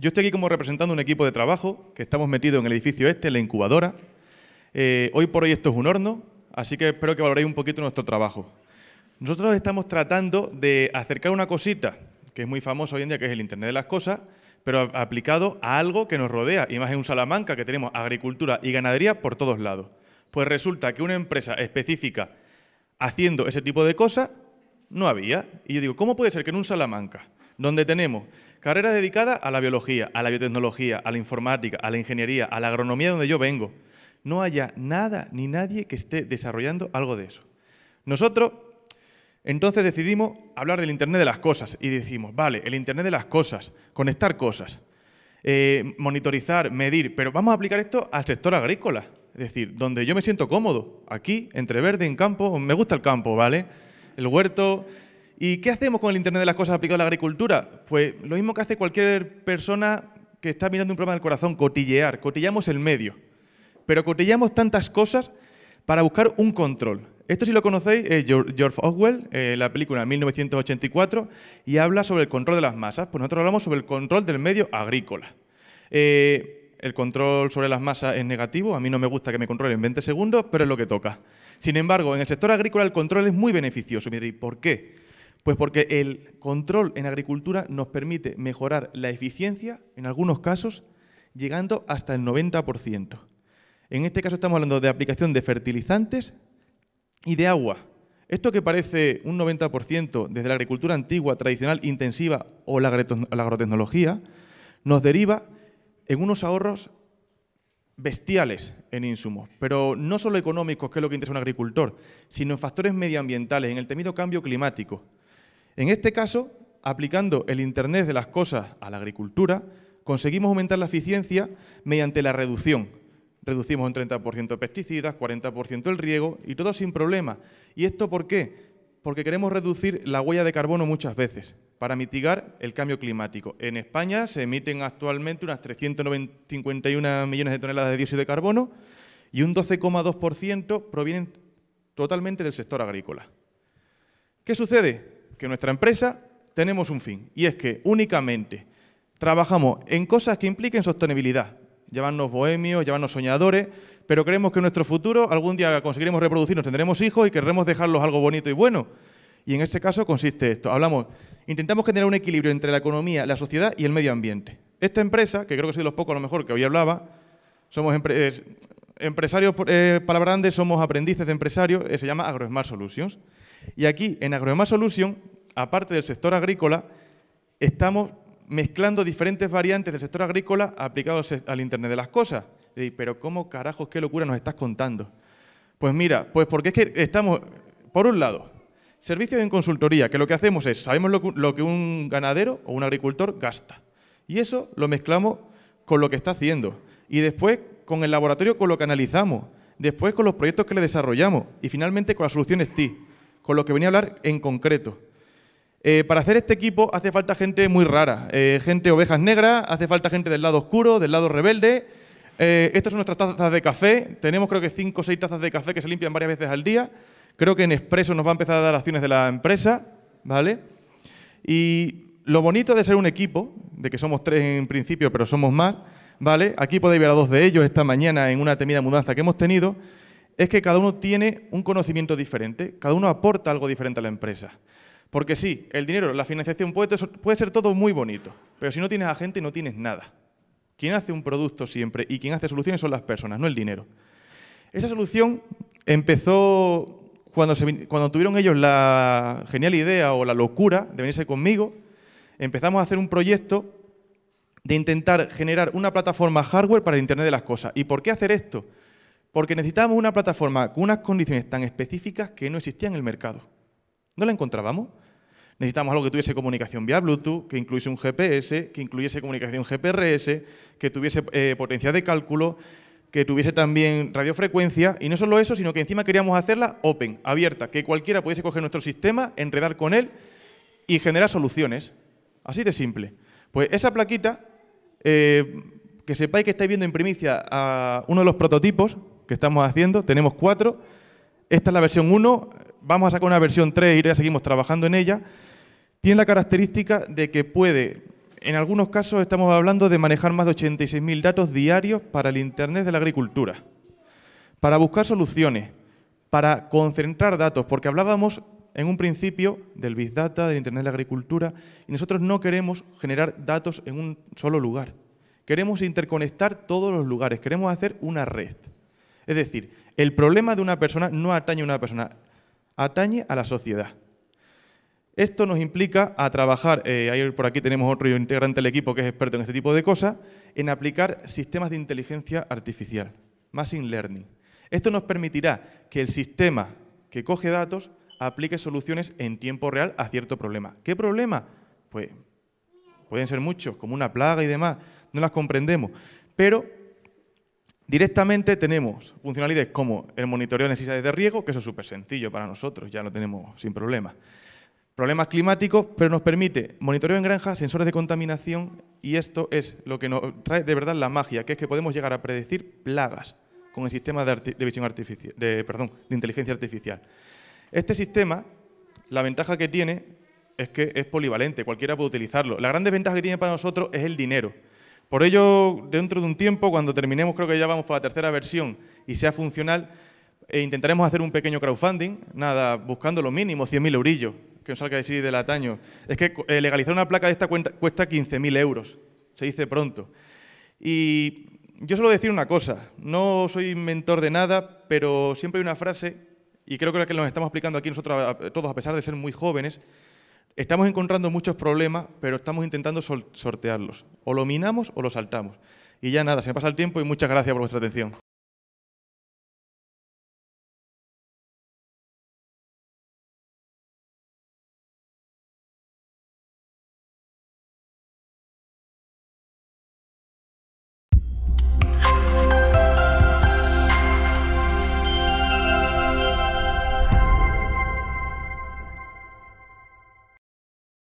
Yo estoy aquí como representando un equipo de trabajo que estamos metidos en el edificio este, en la incubadora. Eh, hoy por hoy esto es un horno, así que espero que valoréis un poquito nuestro trabajo. Nosotros estamos tratando de acercar una cosita que es muy famosa hoy en día, que es el Internet de las Cosas, pero aplicado a algo que nos rodea, y más en un Salamanca, que tenemos agricultura y ganadería por todos lados. Pues resulta que una empresa específica haciendo ese tipo de cosas no había. Y yo digo, ¿cómo puede ser que en un Salamanca donde tenemos carreras dedicadas a la biología, a la biotecnología, a la informática, a la ingeniería, a la agronomía donde yo vengo. No haya nada ni nadie que esté desarrollando algo de eso. Nosotros entonces decidimos hablar del Internet de las cosas y decimos, vale, el Internet de las cosas, conectar cosas, eh, monitorizar, medir, pero vamos a aplicar esto al sector agrícola, es decir, donde yo me siento cómodo, aquí, entre verde, en campo, me gusta el campo, ¿vale? El huerto, ¿Y qué hacemos con el Internet de las Cosas aplicado a la agricultura? Pues lo mismo que hace cualquier persona que está mirando un problema del corazón, cotillear. Cotillamos el medio. Pero cotillamos tantas cosas para buscar un control. Esto si lo conocéis es George Orwell, eh, la película 1984, y habla sobre el control de las masas. Pues nosotros hablamos sobre el control del medio agrícola. Eh, el control sobre las masas es negativo, a mí no me gusta que me controlen 20 segundos, pero es lo que toca. Sin embargo, en el sector agrícola el control es muy beneficioso. por qué? Pues porque el control en agricultura nos permite mejorar la eficiencia, en algunos casos, llegando hasta el 90%. En este caso estamos hablando de aplicación de fertilizantes y de agua. Esto que parece un 90% desde la agricultura antigua, tradicional, intensiva o la agrotecnología, nos deriva en unos ahorros bestiales en insumos, pero no solo económicos, que es lo que interesa un agricultor, sino en factores medioambientales, en el temido cambio climático. En este caso, aplicando el Internet de las cosas a la agricultura, conseguimos aumentar la eficiencia mediante la reducción. Reducimos un 30% pesticidas, 40% el riego y todo sin problema. ¿Y esto por qué? Porque queremos reducir la huella de carbono muchas veces para mitigar el cambio climático. En España se emiten actualmente unas 351 millones de toneladas de dióxido de carbono y un 12,2% provienen totalmente del sector agrícola. ¿Qué sucede? que nuestra empresa tenemos un fin, y es que únicamente trabajamos en cosas que impliquen sostenibilidad. Llevarnos bohemios, llevarnos soñadores, pero creemos que en nuestro futuro algún día conseguiremos reproducirnos, tendremos hijos y querremos dejarlos algo bonito y bueno. Y en este caso consiste esto. Hablamos, intentamos generar un equilibrio entre la economía, la sociedad y el medio ambiente. Esta empresa, que creo que soy de los pocos a lo mejor que hoy hablaba, somos empresarios, eh, palabra grande, somos aprendices de empresarios, eh, se llama AgroSmart Solutions. Y aquí, en Agroema Solution, aparte del sector agrícola, estamos mezclando diferentes variantes del sector agrícola aplicados al Internet de las Cosas. Pero ¿cómo carajos, qué locura nos estás contando? Pues mira, pues porque es que estamos, por un lado, servicios en consultoría, que lo que hacemos es, sabemos lo, que un ganadero o un agricultor gasta. Y eso lo mezclamos con lo que está haciendo. Y después con el laboratorio con lo que analizamos. Después con los proyectos que le desarrollamos. Y finalmente con las soluciones TI con lo que venía a hablar en concreto. Eh, para hacer este equipo hace falta gente muy rara, eh, gente ovejas negras, hace falta gente del lado oscuro, del lado rebelde. Eh, estas son nuestras tazas de café, tenemos creo que 5 o 6 tazas de café que se limpian varias veces al día. Creo que en Expreso nos va a empezar a dar acciones de la empresa, ¿vale? Y lo bonito de ser un equipo, de que somos tres en principio, pero somos más, ¿vale? Aquí podéis ver a dos de ellos esta mañana en una temida mudanza que hemos tenido, es que cada uno tiene un conocimiento diferente, cada uno aporta algo diferente a la empresa. Porque sí, el dinero, la financiación puede, ser todo muy bonito, pero si no tienes a gente no tienes nada. Quien hace un producto siempre y quien hace soluciones son las personas, no el dinero. Esa solución empezó cuando, cuando tuvieron ellos la genial idea o la locura de venirse conmigo, empezamos a hacer un proyecto de intentar generar una plataforma hardware para el Internet de las Cosas. ¿Y por qué hacer esto? Porque necesitábamos una plataforma con unas condiciones tan específicas que no existía en el mercado. No la encontrábamos. Necesitábamos algo que tuviese comunicación vía Bluetooth, que incluyese un GPS, que incluyese comunicación GPRS, que tuviese eh, potencia de cálculo, que tuviese también radiofrecuencia. Y no solo eso, sino que encima queríamos hacerla open, abierta, que cualquiera pudiese coger nuestro sistema, enredar con él y generar soluciones. Así de simple. Pues esa plaquita, eh, que sepáis que estáis viendo en primicia a uno de los prototipos, que estamos haciendo, tenemos cuatro. Esta es la versión 1, vamos a sacar una versión 3 y ya seguimos trabajando en ella. Tiene la característica de que puede, en algunos casos estamos hablando de manejar más de 86.000 datos diarios para el Internet de la agricultura, para buscar soluciones, para concentrar datos, porque hablábamos en un principio del Big Data, del Internet de la Agricultura, y nosotros no queremos generar datos en un solo lugar. Queremos interconectar todos los lugares, queremos hacer una red. Es decir, el problema de una persona no atañe a una persona, atañe a la sociedad. Esto nos implica a trabajar, eh, por aquí tenemos otro integrante del equipo que es experto en este tipo de cosas, en aplicar sistemas de inteligencia artificial, machine learning. Esto nos permitirá que el sistema que coge datos aplique soluciones en tiempo real a cierto problema. ¿Qué problema? Pues pueden ser muchos, como una plaga y demás, no las comprendemos, pero Directamente tenemos funcionalidades como el monitoreo de necesidades de riego, que eso es súper sencillo para nosotros, ya lo tenemos sin problema. Problemas climáticos, pero nos permite monitoreo en granjas, sensores de contaminación y esto es lo que nos trae de verdad la magia, que es que podemos llegar a predecir plagas con el sistema de, visión artificial, de, perdón, de inteligencia artificial. Este sistema, la ventaja que tiene es que es polivalente, cualquiera puede utilizarlo. La gran desventaja que tiene para nosotros es el dinero por ello, dentro de un tiempo, cuando terminemos, creo que ya vamos para la tercera versión y sea funcional, eh, intentaremos hacer un pequeño crowdfunding, nada, buscando lo mínimo, 100.000 eurillos, que nos salga así del ataño. Es que eh, legalizar una placa de esta cuesta 15.000 euros, se dice pronto. Y yo solo decir una cosa, no soy mentor de nada, pero siempre hay una frase, y creo que la que nos estamos explicando aquí nosotros todos, a pesar de ser muy jóvenes, Estamos encontrando muchos problemas, pero estamos intentando sortearlos. O lo minamos o lo saltamos. Y ya nada, se me pasa el tiempo y muchas gracias por vuestra atención.